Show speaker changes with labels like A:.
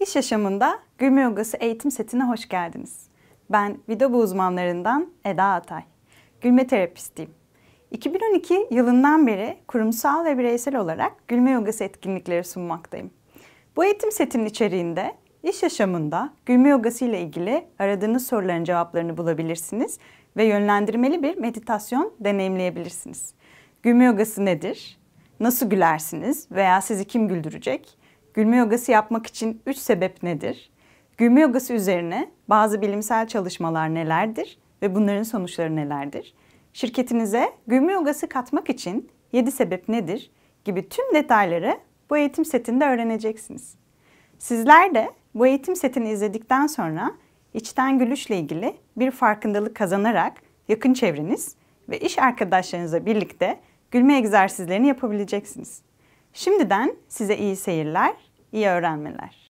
A: İş yaşamında Gülme Yogası eğitim setine hoş geldiniz. Ben Vidoba uzmanlarından Eda Atay. Gülme terapistiyim. 2012 yılından beri kurumsal ve bireysel olarak Gülme Yogası etkinlikleri sunmaktayım. Bu eğitim setinin içeriğinde iş yaşamında gülme yogası ile ilgili aradığınız soruların cevaplarını bulabilirsiniz ve yönlendirmeli bir meditasyon deneyimleyebilirsiniz. Gülme yogası nedir? Nasıl gülersiniz veya sizi kim güldürecek? Gülme yogası yapmak için üç sebep nedir? Gülme yogası üzerine bazı bilimsel çalışmalar nelerdir ve bunların sonuçları nelerdir? Şirketinize gülme yogası katmak için 7 sebep nedir gibi tüm detayları bu eğitim setinde öğreneceksiniz. Sizler de bu eğitim setini izledikten sonra içten gülüşle ilgili bir farkındalık kazanarak yakın çevreniz ve iş arkadaşlarınızla birlikte gülme egzersizlerini yapabileceksiniz. Şimdiden size iyi seyirler, İyi öğrenmeler.